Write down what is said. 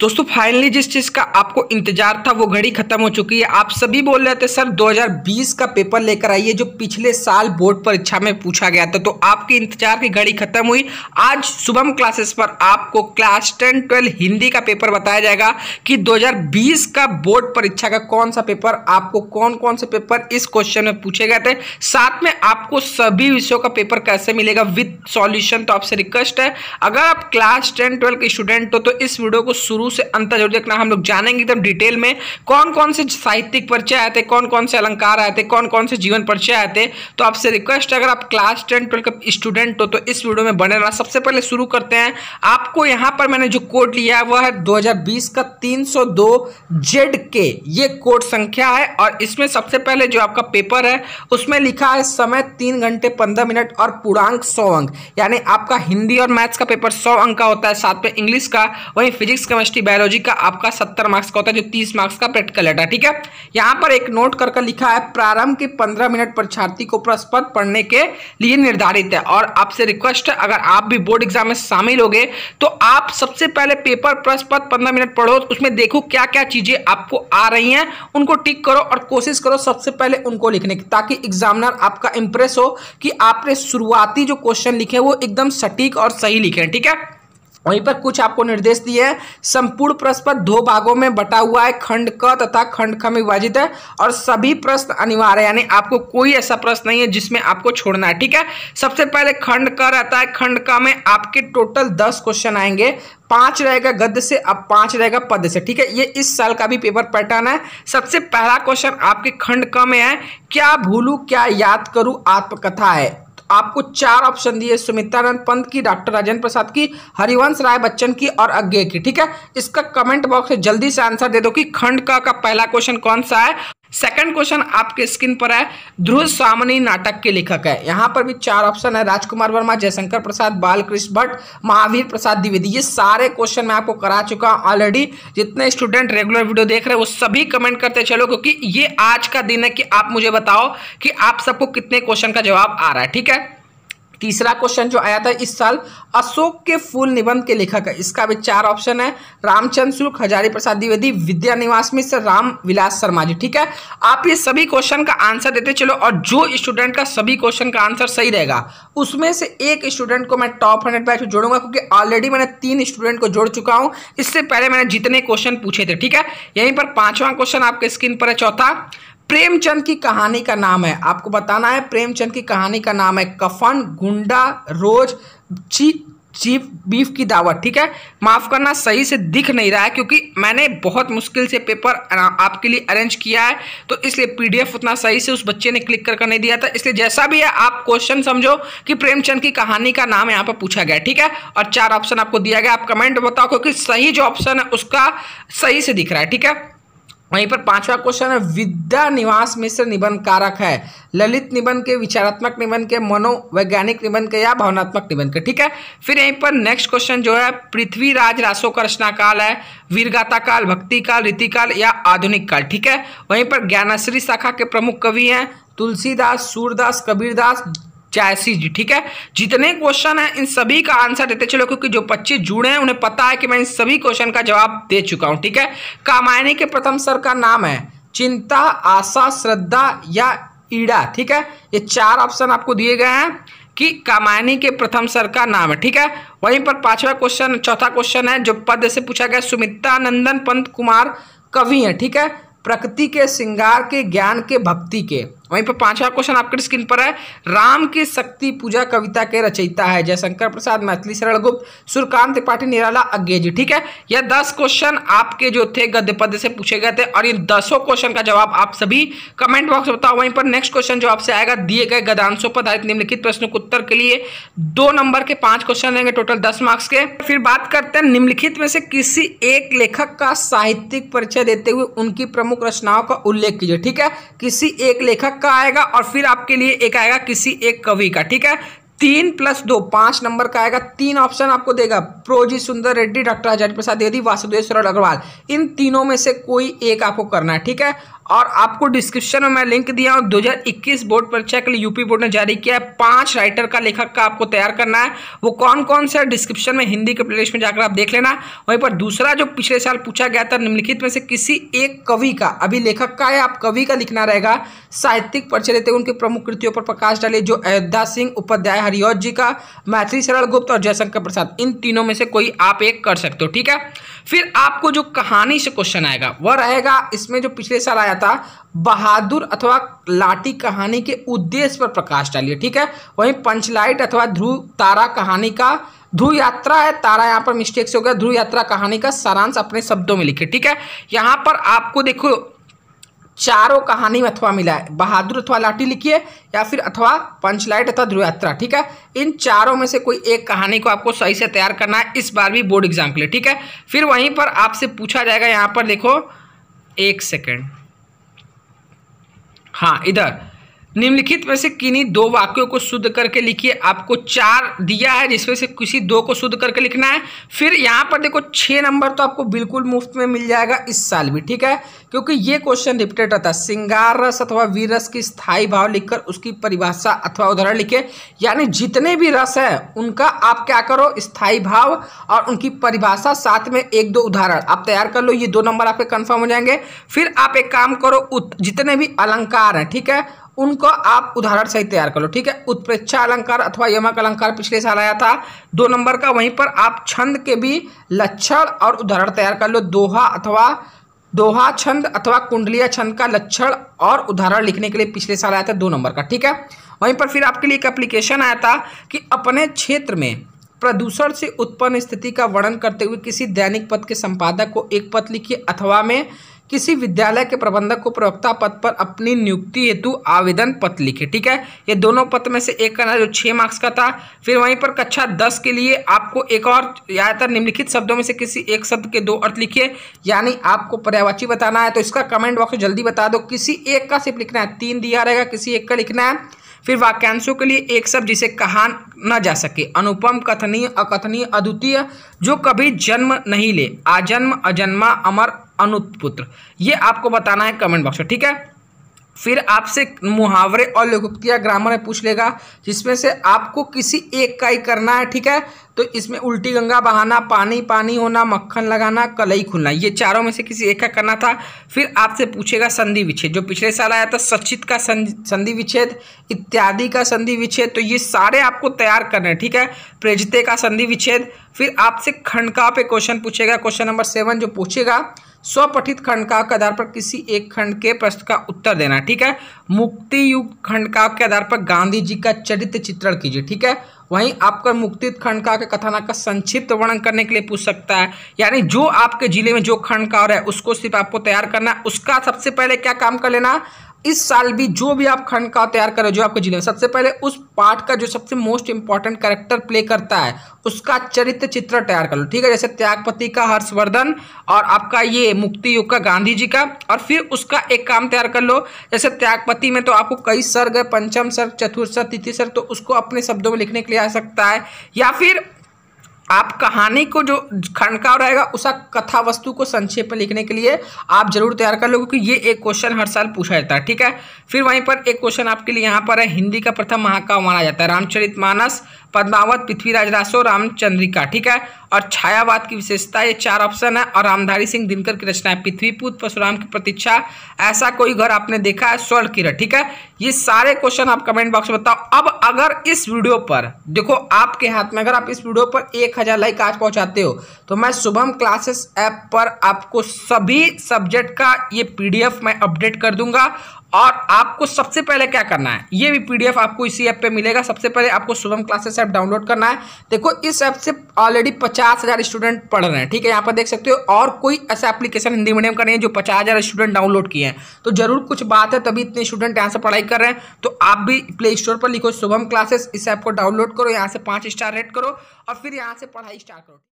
दोस्तों फाइनली जिस चीज़ का आपको इंतजार था वो घड़ी खत्म हो चुकी है आप सभी बोल रहे थे सर 2020 का पेपर लेकर आइए जो पिछले साल बोर्ड परीक्षा में पूछा गया था तो आपके इंतजार की घड़ी खत्म हुई आज शुभम क्लासेस पर आपको क्लास टेन ट्वेल्व हिंदी का पेपर बताया जाएगा कि 2020 का बोर्ड परीक्षा का कौन सा पेपर आपको कौन कौन से पेपर इस क्वेश्चन में पूछे गए थे साथ में आपको सभी विषयों का पेपर कैसे मिलेगा विथ सॉल्यूशन तो आपसे रिक्वेस्ट है अगर आप क्लास टेन ट्वेल्व के स्टूडेंट हो तो इस वीडियो को शुरू शुरू से अंत जरूर देखना हम लोग जानेंगे एकदम डिटेल में कौन कौन से साहित्यिक परिचय आए थे कौन कौन से अलंकार आए थे कौन कौन से जीवन परिचय आए थे तो आपसे रिक्वेस्ट अगर आप क्लास टेन ट्वेल्व का स्टूडेंट हो तो इस वीडियो में बने रहना सबसे पहले शुरू करते हैं आपको यहाँ पर मैंने जो कोड लिया है वह है दो का तीन जेड के ये कोड संख्या है और इसमें सबसे पहले जो आपका पेपर है उसमें लिखा है समय तीन घंटे पंद्रह मिनट और पूर्णांक सौ अंक यानी आपका हिंदी और मैथ्स का पेपर सौ अंक का होता है साथ में इंग्लिश का वहीं फिजिक्स केमिस्ट्री केमिस्ट्री बायोलॉजी का आपका सत्तर मार्क्स का होता है जो तीस मार्क्स का प्रैक्टिकल रहता है ठीक है यहाँ पर एक नोट कर लिखा है प्रारंभ के पंद्रह मिनट परीक्षार्थी को प्रस्पद पढ़ने के लिए निर्धारित है और आपसे रिक्वेस्ट है अगर आप भी बोर्ड एग्जाम में शामिल हो गए तो आप सबसे पहले पेपर प्रस्पद पंद्रह मिनट पढ़ो उसमें देखो क्या क्या चीज़ें आपको आ रही हैं उनको टिक करो और कोशिश करो सबसे पहले उनको लिखने की ताकि एग्जामिनर आपका इंप्रेस हो कि आपने शुरुआती जो क्वेश्चन लिखे वो एकदम सटीक और सही लिखे ठीक है वहीं पर कुछ आपको निर्देश दिए हैं संपूर्ण प्रश्न पर दो भागों में बटा हुआ है खंड क तथा खंड ख में विभाजित है और सभी प्रश्न अनिवार्य यानी आपको कोई ऐसा प्रश्न नहीं है जिसमें आपको छोड़ना है ठीक है सबसे पहले खंड क रहता है खंड क में आपके टोटल दस क्वेश्चन आएंगे पांच रहेगा गद्य से अब पांच रहेगा पद से ठीक है ये इस साल का भी पेपर पैटर्न है सबसे पहला क्वेश्चन आपके खंड क में है क्या भूलू क्या याद करूँ आत्मकथा है आपको चार ऑप्शन दिए सुमित्रानंद पंत की डॉक्टर राजेंद्र प्रसाद की हरिवंश राय बच्चन की और अज्ञे की ठीक है इसका कमेंट बॉक्स में जल्दी से आंसर दे दो कि खंड का, का पहला क्वेश्चन कौन सा है सेकंड क्वेश्चन आपके स्क्रीन पर है ध्रुव सामनी नाटक के लेखक है यहाँ पर भी चार ऑप्शन है राजकुमार वर्मा जयशंकर प्रसाद बालकृष्ण भट्ट महावीर प्रसाद द्विवेदी ये सारे क्वेश्चन मैं आपको करा चुका हूँ ऑलरेडी जितने स्टूडेंट रेगुलर वीडियो देख रहे हैं वो सभी कमेंट करते चलो क्योंकि ये आज का दिन है कि आप मुझे बताओ कि आप सबको कितने क्वेश्चन का जवाब आ रहा है ठीक है तीसरा क्वेश्चन जो आया था इस साल अशोक के फूल निबंध के लेखक है इसका भी चार ऑप्शन है रामचंद्र शुल्क हजारी प्रसाद द्विवेदी विद्या निवास मिश्र राम विलास शर्मा जी ठीक है आप ये सभी क्वेश्चन का आंसर देते चलो और जो स्टूडेंट का सभी क्वेश्चन का आंसर सही रहेगा उसमें से एक स्टूडेंट को मैं टॉप हंड्रेड बैच जोड़ूंगा क्योंकि ऑलरेडी मैंने तीन स्टूडेंट को जोड़ चुका हूँ इससे पहले मैंने जितने क्वेश्चन पूछे थे ठीक है यहीं पर पांचवा क्वेश्चन आपके स्क्रीन पर है चौथा प्रेमचंद की कहानी का नाम है आपको बताना है प्रेमचंद की कहानी का नाम है कफन गुंडा रोज ची चीफ बीफ की दावत ठीक है माफ़ करना सही से दिख नहीं रहा है क्योंकि मैंने बहुत मुश्किल से पेपर आपके लिए अरेंज किया है तो इसलिए पीडीएफ उतना सही से उस बच्चे ने क्लिक करके नहीं दिया था इसलिए जैसा भी है आप क्वेश्चन समझो कि प्रेमचंद की कहानी का नाम यहाँ पर पूछा गया ठीक है और चार ऑप्शन आपको दिया गया आप कमेंट बताओ क्योंकि सही जो ऑप्शन है उसका सही से दिख रहा है ठीक है वहीं पर पांचवा क्वेश्चन है विद्या निवास मिश्र निबंध कारक है ललित निबंध के विचारात्मक निबंध के मनोवैज्ञानिक निबंध के या भावनात्मक निबंध के ठीक है फिर यहीं पर नेक्स्ट क्वेश्चन जो है पृथ्वीराज रासो का रचनाकाल है वीरगाता काल भक्ति काल रीतिकाल या आधुनिक काल ठीक है वहीं पर ज्ञानाश्री शाखा के प्रमुख कवि हैं तुलसीदास सूरदास कबीरदास चायसी जी ठीक है जितने क्वेश्चन है इन सभी का आंसर देते चलो क्योंकि जो बच्चे जुड़े हैं उन्हें पता है कि मैं इन सभी क्वेश्चन का जवाब दे चुका हूँ ठीक है कामायनी के प्रथम सर का नाम है चिंता आशा श्रद्धा या ईड़ा ठीक है ये चार ऑप्शन आपको दिए गए हैं कि कामायनी के प्रथम सर का नाम है ठीक है वहीं पर पांचवा क्वेश्चन चौथा क्वेश्चन है जो पद से पूछा गया सुमित्रा नंदन पंत कुमार कवि है ठीक है प्रकृति के श्रृंगार के ज्ञान के भक्ति के वहीं पर पांचवा क्वेश्चन आपके स्क्रीन पर है राम की शक्ति पूजा कविता के रचयिता है जयशंकर प्रसाद मैथिली शरण गुप्त सूर्यकांत त्रिपाठी निराला अज्ञे जी ठीक है यह दस क्वेश्चन आपके जो थे गद्य पद से पूछे गए थे और इन दसों क्वेश्चन का जवाब आप सभी कमेंट बॉक्स में बताओ वहीं पर नेक्स्ट क्वेश्चन जो आपसे आएगा दिए गए गदांशों पर आधारित निम्नलिखित प्रश्नों के उत्तर के लिए दो नंबर के पांच क्वेश्चन रहेंगे टोटल दस मार्क्स के फिर बात करते हैं निम्नलिखित में से किसी एक लेखक का साहित्यिक परिचय देते हुए उनकी प्रमुख रचनाओं का उल्लेख कीजिए ठीक है किसी एक लेखक का आएगा और फिर आपके लिए एक आएगा किसी एक कवि का ठीक है तीन प्लस दो पांच नंबर का आएगा तीन ऑप्शन आपको देगा प्रोजी सुंदर रेड्डी डॉक्टर आचार्य प्रसाद द्विवेदी वासुदेव अग्रवाल इन तीनों में से कोई एक आपको करना है ठीक है और आपको डिस्क्रिप्शन में मैं लिंक दिया हूँ 2021 बोर्ड परीक्षा के लिए यूपी बोर्ड ने जारी किया है पांच राइटर का लेखक का आपको तैयार करना है वो कौन कौन से डिस्क्रिप्शन में हिंदी के प्लेलिस्ट में जाकर आप देख लेना वहीं पर दूसरा जो पिछले साल पूछा गया था निम्नलिखित में से किसी एक कवि का अभी लेखक का है आप कवि का लिखना रहेगा साहित्यिक परिचय उनके प्रमुख कृतियों पर प्रकाश डाले जो अयोध्या सिंह उपाध्याय हरिहत जी का मैथिली शरण गुप्त और जयशंकर प्रसाद इन तीनों में से कोई आप एक कर सकते हो ठीक है फिर आपको जो कहानी से क्वेश्चन आएगा वह रहेगा इसमें जो पिछले साल आया था बहादुर अथवा लाठी कहानी के उद्देश्य पर प्रकाश डालिए ठीक है वहीं पंचलाइट अथवा ध्रुव तारा कहानी का ध्रुव यात्रा है तारा यहाँ पर मिस्टेक से हो गया ध्रुव यात्रा कहानी का सारांश अपने शब्दों में लिखे ठीक है यहाँ पर आपको देखो चारों कहानी में अथवा मिला है बहादुर अथवा लाठी लिखिए या फिर अथवा पंचलाइट अथवा ध्रुव यात्रा ठीक है इन चारों में से कोई एक कहानी को आपको सही से तैयार करना है इस बार भी बोर्ड एग्जाम के लिए ठीक है फिर वहीं पर आपसे पूछा जाएगा यहाँ पर देखो एक सेकेंड हाँ इधर निम्नलिखित में से किन्हीं दो वाक्यों को शुद्ध करके लिखिए आपको चार दिया है जिसमें से किसी दो को शुद्ध करके लिखना है फिर यहाँ पर देखो छः नंबर तो आपको बिल्कुल मुफ्त में मिल जाएगा इस साल भी ठीक है क्योंकि ये क्वेश्चन रिपीटेड रहता है सिंगार रस अथवा वीरस की स्थायी भाव लिखकर उसकी परिभाषा अथवा उदाहरण लिखे यानी जितने भी रस हैं उनका आप क्या करो स्थायी भाव और उनकी परिभाषा साथ में एक दो उदाहरण आप तैयार कर लो ये दो नंबर आपके कन्फर्म हो जाएंगे फिर आप एक काम करो जितने भी अलंकार हैं ठीक है उनको आप उदाहरण सहित तैयार कर लो ठीक है उत्प्रेक्षा अलंकार अथवा यमक अलंकार पिछले साल आया था दो नंबर का वहीं पर आप छंद के भी लक्षण और उदाहरण तैयार कर लो दोहा अथवा दोहा छंद अथवा कुंडलिया छंद का लक्षण और उदाहरण लिखने के लिए पिछले साल आया था दो नंबर का ठीक है वहीं पर फिर आपके लिए एक एप्लीकेशन आया था कि अपने क्षेत्र में प्रदूषण से उत्पन्न स्थिति का वर्णन करते हुए किसी दैनिक पद के संपादक को एक पद लिखिए अथवा में किसी विद्यालय के प्रबंधक को प्रवक्ता पद पर अपनी नियुक्ति हेतु आवेदन पत्र लिखे ठीक है ये दोनों पत्र में से एक का जो छः मार्क्स का था फिर वहीं पर कक्षा दस के लिए आपको एक और ज्यादातर निम्नलिखित शब्दों में से किसी एक शब्द के दो अर्थ लिखिए यानी आपको पर्यावाची बताना है तो इसका कमेंट बॉक्स जल्दी बता दो किसी एक का सिर्फ लिखना है तीन दिया रहेगा किसी एक का लिखना है फिर वाक्यांशों के लिए एक शब्द जिसे कहा न जा सके अनुपम कथनीय अकथनीय अद्वितीय जो कभी जन्म नहीं ले आजन्म अजन्मा अमर अनुपुत्र ये आपको बताना है कमेंट बॉक्स में ठीक है फिर आपसे मुहावरे और लोकोक्तिया ग्रामर में पूछ लेगा जिसमें से आपको किसी एक का ही करना है ठीक है तो इसमें उल्टी गंगा बहाना पानी पानी होना मक्खन लगाना कलई खुलना ये चारों में से किसी एक का करना था फिर आपसे पूछेगा संधि विच्छेद जो पिछले साल आया था सचित का संधि विच्छेद इत्यादि का संधि विच्छेद तो ये सारे आपको तैयार करना है ठीक है प्रेजते का संधि विच्छेद फिर आपसे खंडका पे क्वेश्चन पूछेगा क्वेश्चन नंबर सेवन जो पूछेगा स्वपठित खंड का के आधार पर किसी एक खंड के प्रश्न का उत्तर देना ठीक है मुक्ति युग खंड का के आधार पर गांधी जी का चरित्र चित्रण कीजिए ठीक है वहीं आपका मुक्ति खंड का कथानक का संक्षिप्त वर्णन करने के लिए पूछ सकता है यानी जो आपके जिले में जो खंड का है उसको सिर्फ आपको तैयार करना उसका सबसे पहले क्या काम कर लेना इस साल भी जो भी आप खंड का तैयार करो जो आपके जिले में सबसे पहले उस पार्ट का जो सबसे मोस्ट इंपॉर्टेंट कैरेक्टर प्ले करता है उसका चरित्र चित्र तैयार कर लो ठीक है जैसे त्यागपति का हर्षवर्धन और आपका ये मुक्ति युग का गांधी जी का और फिर उसका एक काम तैयार कर लो जैसे त्यागपति में तो आपको कई सर्ग पंचम सर्ग चतुर्थ सर्ग तिथि सर्ग तो उसको अपने शब्दों में लिखने के लिए आ सकता है या फिर आप कहानी को जो खंडकाव रहेगा उसका कथा वस्तु को संक्षेप में लिखने के लिए आप जरूर तैयार कर लो क्योंकि ये एक क्वेश्चन हर साल पूछा जाता है ठीक है फिर वहीं पर एक क्वेश्चन आपके लिए यहाँ पर है हिंदी का प्रथम महाकाव्य माना जाता है रामचरित मानस पद्मावत पृथ्वीराज रासो रामचंद्रिका ठीक है और छायावाद की विशेषता ये चार ऑप्शन है और रामधारी सिंह दिनकर की रचना है पृथ्वीपुत परशुराम की प्रतीक्षा ऐसा कोई घर आपने देखा है स्वर्ण किरण ठीक है ये सारे क्वेश्चन आप कमेंट बॉक्स में बताओ अब अगर इस वीडियो पर देखो आपके हाथ में अगर आप इस वीडियो पर एक हजार लाइक आज पहुंचाते हो तो मैं शुभम क्लासेस ऐप पर आपको सभी सब्जेक्ट का ये पी मैं अपडेट कर दूंगा और आपको सबसे पहले क्या करना है ये भी पीडीएफ आपको इसी ऐप पे मिलेगा सबसे पहले आपको शुभम क्लासेस ऐप डाउनलोड करना है देखो इस ऐप से ऑलरेडी पचास हज़ार स्टूडेंट पढ़ रहे हैं ठीक है यहाँ पर देख सकते हो और कोई ऐसा एप्लीकेशन हिंदी मीडियम का नहीं है जो पचास हज़ार स्टूडेंट डाउनलोड किए हैं तो जरूर कुछ बात है तभी इतने स्टूडेंट यहाँ से पढ़ाई कर रहे हैं तो आप भी प्ले स्टोर पर लिखो शुभम क्लासेस इस ऐप को डाउनलोड करो यहाँ से पाँच स्टार रेट करो और फिर यहाँ से पढ़ाई स्टार्ट करो